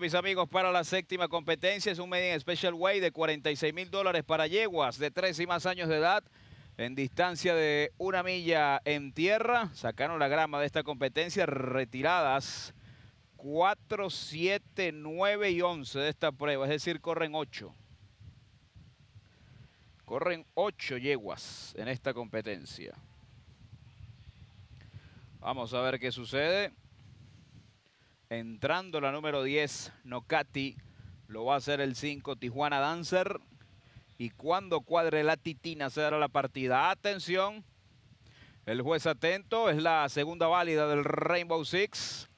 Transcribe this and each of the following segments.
Mis amigos, para la séptima competencia es un medium special way de 46 mil dólares para yeguas de 3 y más años de edad en distancia de una milla en tierra. Sacaron la grama de esta competencia retiradas 4, 7, 9 y 11 de esta prueba, es decir, corren 8. Corren 8 yeguas en esta competencia. Vamos a ver qué sucede. Entrando la número 10, Nocati. Lo va a hacer el 5, Tijuana Dancer. Y cuando cuadre la titina se dará la partida. Atención. El juez atento. Es la segunda válida del Rainbow Six.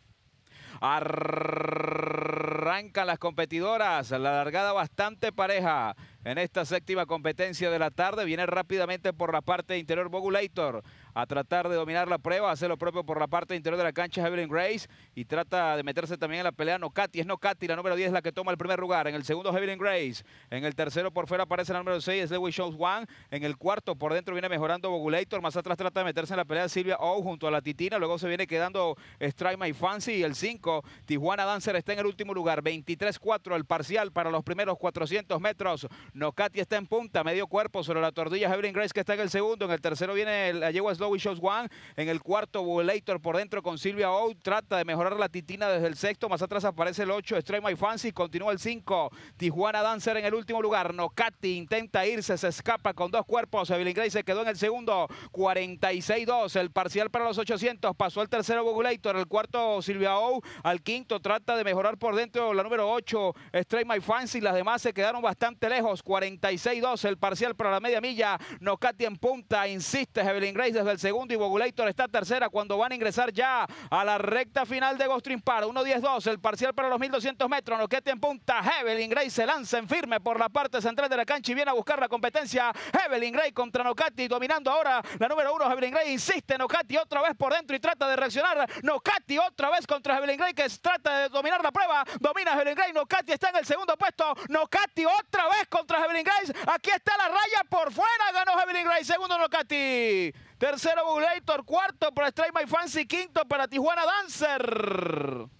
Arrancan las competidoras. La largada bastante pareja en esta séptima competencia de la tarde. Viene rápidamente por la parte interior Bogulator a tratar de dominar la prueba, hacer lo propio por la parte interior de la cancha Evelyn Grace y trata de meterse también en la pelea Nocati, es Nocati, la número 10 es la que toma el primer lugar, en el segundo Evelyn Grace, en el tercero por fuera aparece la número 6 Lewis Shows One, en el cuarto por dentro viene mejorando Bogulator, más atrás trata de meterse en la pelea Silvia O junto a la Titina, luego se viene quedando Strike My Fancy y el 5 Tijuana Dancer está en el último lugar, 23-4 el parcial para los primeros 400 metros, Nocati está en punta, medio cuerpo sobre la tortilla Evelyn Grace que está en el segundo. En el tercero viene la yegua Slow Shows One. En el cuarto, Bulator por dentro con Silvia O. Trata de mejorar la titina desde el sexto. Más atrás aparece el 8, Stray My Fancy. Continúa el 5. Tijuana Dancer en el último lugar. Nocati intenta irse, se escapa con dos cuerpos. Evelyn Grace se quedó en el segundo. 46-2. El parcial para los 800. Pasó al tercero Bulator. El cuarto, Silvia O. Al quinto, trata de mejorar por dentro la número 8, Stray My Fancy. Las demás se quedaron bastante lejos. 46 2 el parcial para la media milla. Nocati en punta, insiste Heveling Grace desde el segundo y Bogulator está tercera cuando van a ingresar ya a la recta final de Ghost para 1 10 2 el parcial para los 1200 metros. Nocati en punta, Heveling Grace se lanza en firme por la parte central de la cancha y viene a buscar la competencia. Evelyn Gray contra Nocati, dominando ahora la número uno. Heveling Gray insiste, Nocati otra vez por dentro y trata de reaccionar. Nocati otra vez contra Heveling Gray que trata de dominar la prueba. Domina Evelyn Gray, Nocati está en el segundo puesto. Nocati otra vez contra Grace. Aquí está la raya por fuera. Ganó Evelyn Grace. Segundo Nocati. Tercero Buglator. Cuarto para Strike My Fancy. Quinto para Tijuana Dancer.